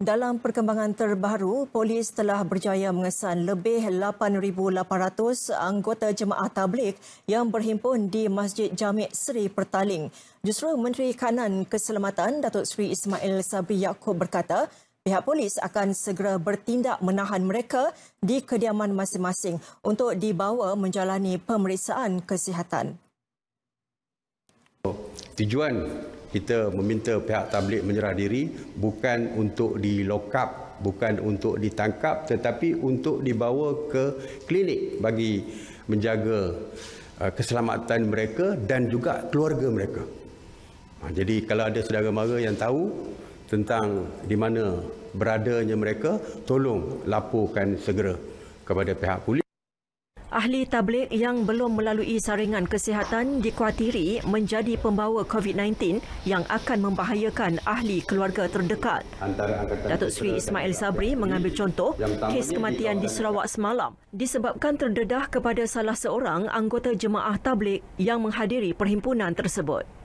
Dalam perkembangan terbaru, polis telah berjaya mengesan lebih 8,800 anggota jemaah tablik yang berhimpun di Masjid Jamik Seri Pertaling. Justru Menteri Kanan Keselamatan, Datuk Seri Ismail Sabri Yaakob berkata, pihak polis akan segera bertindak menahan mereka di kediaman masing-masing untuk dibawa menjalani pemeriksaan kesihatan. Tujuan kita meminta pihak tablik menyerah diri bukan untuk di dilokap bukan untuk ditangkap tetapi untuk dibawa ke klinik bagi menjaga uh, keselamatan mereka dan juga keluarga mereka. Ha, jadi kalau ada saudara mara yang tahu tentang di mana beradanya mereka, tolong laporkan segera kepada pihak polis ahli tablik yang belum melalui saringan kesihatan dikhawatiri menjadi pembawa COVID-19 yang akan membahayakan ahli keluarga terdekat. Datuk Sri Ismail Sabri mengambil contoh kes kematian di Sarawak semalam disebabkan terdedah kepada salah seorang anggota jemaah tablik yang menghadiri perhimpunan tersebut.